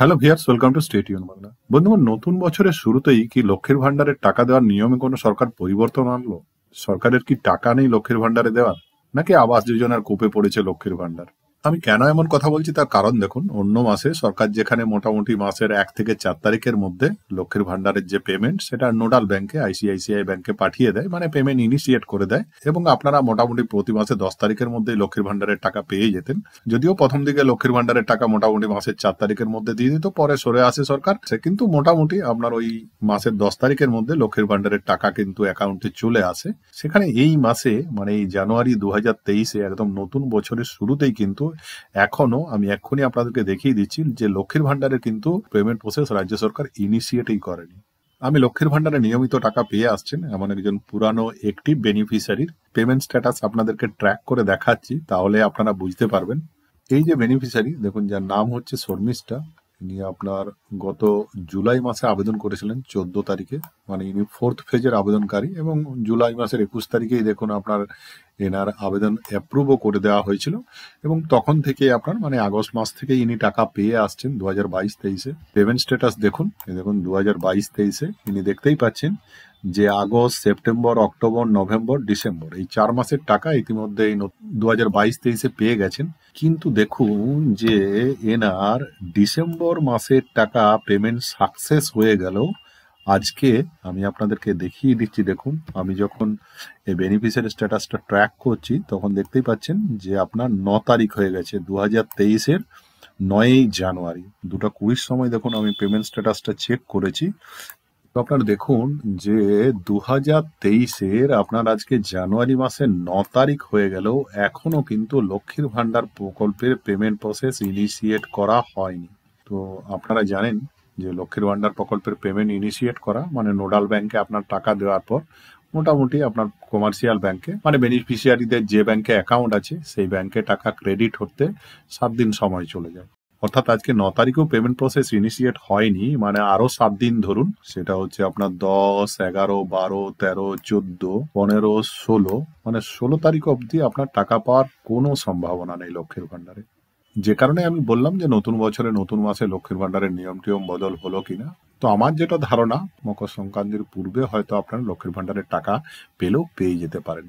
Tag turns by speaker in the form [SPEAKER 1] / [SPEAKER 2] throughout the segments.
[SPEAKER 1] hello viewers welcome to state ইউন বাংলা বন্ধুগণ নতুন বছরের শুরুতেই কি লক্ষ্মীর ভান্ডারের টাকা দেওয়ার নিয়মে কোনো সরকার পরিবর্তন আনলো সরকারের কি টাকা নেই লক্ষ্মীর ভান্ডারে দেওয়ার নাকি আবাস যোজনার কোপে পড়েছে লক্ষ্মীর ভান্ডার আমি কেন এমন কথা বলছি তার কারণ দেখুন অন্য মাসে সরকার যেখানে মোটামুটি মাসের এক থেকে চার তারিখের মধ্যে লক্ষ্মীর ভান্ডারের যে পেমেন্ট সেটা নোডাল ব্যাংকে আইসিআইসিআই ব্যাংকে পাঠিয়ে দেয় মানে পেমেন্ট ইনিশিয়েট করে দেয় এবং আপনারা মোটামুটি প্রতি মাসে দশ তারিখের মধ্যে লক্ষ্মীর ভান্ডারের টাকা পেয়ে যেতেন যদিও প্রথম দিকে লক্ষ্মীর ভান্ডারের টাকা মোটামুটি মাসের চার তারিখের মধ্যে দিয়ে দিত পরে সরে আসে সরকার সে কিন্তু মোটামুটি আপনার ওই মাসের দশ তারিখের মধ্যে লক্ষ্মীর ভান্ডারের টাকা কিন্তু অ্যাকাউন্টে চলে আসে সেখানে এই মাসে মানে এই জানুয়ারি দু হাজার তেইশে একদম নতুন বছরের শুরুতেই কিন্তু এখনো আমি এক্ষুনি আপনাদেরকে দেখিয়ে দিচ্ছি যে লক্ষ্মীর ভান্ডারে কিন্তু পেমেন্ট প্রসেস রাজ্য সরকার ইনিশিয়েটই করেনি আমি লক্ষ্মীর ভান্ডারে নিয়মিত টাকা পেয়ে আসছেন এমন একজন পুরানো একটি বেনিফিশিয়ারির পেমেন্ট স্ট্যাটাস আপনাদেরকে ট্র্যাক করে দেখাচ্ছি তাহলে আপনারা বুঝতে পারবেন এই যে বেনিফিশিয়ারি দেখুন যার নাম হচ্ছে শর্মিষ্ঠা ইনি আপনার গত জুলাই মাসে আবেদন করেছিলেন চোদ্দ তারিখে মানে ইনি ফোর্থ ফেজের আবেদনকারী এবং জুলাই মাসের একুশ তারিখেই দেখুন আপনার এনার আবেদন অ্যাপ্রুভও করে দেওয়া হয়েছিল এবং তখন থেকে আপনার মানে আগস্ট মাস থেকে ইনি টাকা পেয়ে আসছেন দু হাজার বাইশ তেইশে পেমেন্ট স্ট্যাটাস দেখুন দেখুন দু হাজার বাইশ তেইশে ইনি দেখতেই পাচ্ছেন যে August September October November December এই চার মাসের টাকা ইতিমধ্যে এই দু হাজার বাইশ তেইশে পেয়ে গেছেন কিন্তু দেখুন যে এনার ডিসেম্বর মাসের টাকা পেমেন্ট সাকসেস হয়ে গেল আজকে আমি আপনাদেরকে দেখিয়ে দিচ্ছি দেখুন আমি যখন এই বেনিফিশিয়ারি স্ট্যাটাসটা ট্র্যাক করছি তখন দেখতেই পাচ্ছেন যে আপনার ন তারিখ হয়ে গেছে দু হাজার তেইশের নয়ই জানুয়ারি দুটা কুড়ির সময় দেখুন আমি পেমেন্ট স্ট্যাটাসটা চেক করেছি তো আপনারা দেখুন যে দু হাজার তেইশের আপনার আজকে জানুয়ারি মাসের ন তারিখ হয়ে গেল এখনও কিন্তু লক্ষ্মীর ভাণ্ডার প্রকল্পের পেমেন্ট প্রসেস ইনিশিয়েট করা হয়নি তো আপনারা জানেন যে লক্ষ্মীর ভাণ্ডার প্রকল্পের পেমেন্ট ইনিশিয়েট করা মানে নোডাল ব্যাংকে আপনার টাকা দেওয়ার পর মোটামুটি আপনার কমার্শিয়াল ব্যাংকে মানে বেনিফিশিয়ারিদের যে ব্যাংকে অ্যাকাউন্ট আছে সেই ব্যাংকে টাকা ক্রেডিট হতে সাত দিন সময় চলে যায় অর্থাৎ আজকে ন তারিখেও পেমেন্ট প্রসেস ইনিশিয়েট হয়নি মানে আরো সাত দিন ধরুন সেটা হচ্ছে আপনার দশ এগারো বারো তেরো চোদ্দ পনেরো ষোলো মানে ষোলো তারিখ অবধি আপনার টাকা পাওয়ার কোনো সম্ভাবনা নেই লক্ষ্মীর ভান্ডারে যে কারণে আমি বললাম যে নতুন বছরে নতুন মাসে লক্ষ্মীর ভান্ডারের নিয়ম টিয়ম বদল হলো কিনা তো আমার যেটা ধারণা মকর সংক্রান্তির পূর্বে হয়তো আপনারা লক্ষ্মীর ভান্ডারের টাকা পেলেও পেয়ে যেতে পারেন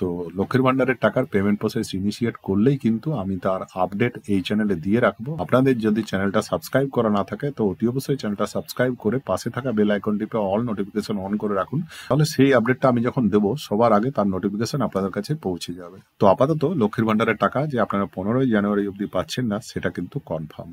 [SPEAKER 1] তো লক্ষ্মীর ভান্ডারের টাকার পেমেন্ট প্রসেস ইনিশিয়েট করলেই কিন্তু আমি তার আপডেট এই চ্যানেলে দিয়ে রাখবো আপনাদের যদি চ্যানেলটা সাবস্ক্রাইব করা না থাকে তো অতি অবশ্যই চ্যানেলটা সাবস্ক্রাইব করে পাশে থাকা বেল টিপে অল নোটিফিকেশন অন করে রাখুন তাহলে সেই আপডেটটা আমি যখন দেবো সবার আগে তার নোটিফিকেশন আপনাদের কাছে পৌঁছে যাবে তো আপাতত লক্ষ্মীর ভান্ডারের টাকা যে আপনারা পনেরোই জানুয়ারি অব্দি পাচ্ছেন না সেটা কিন্তু কনফার্ম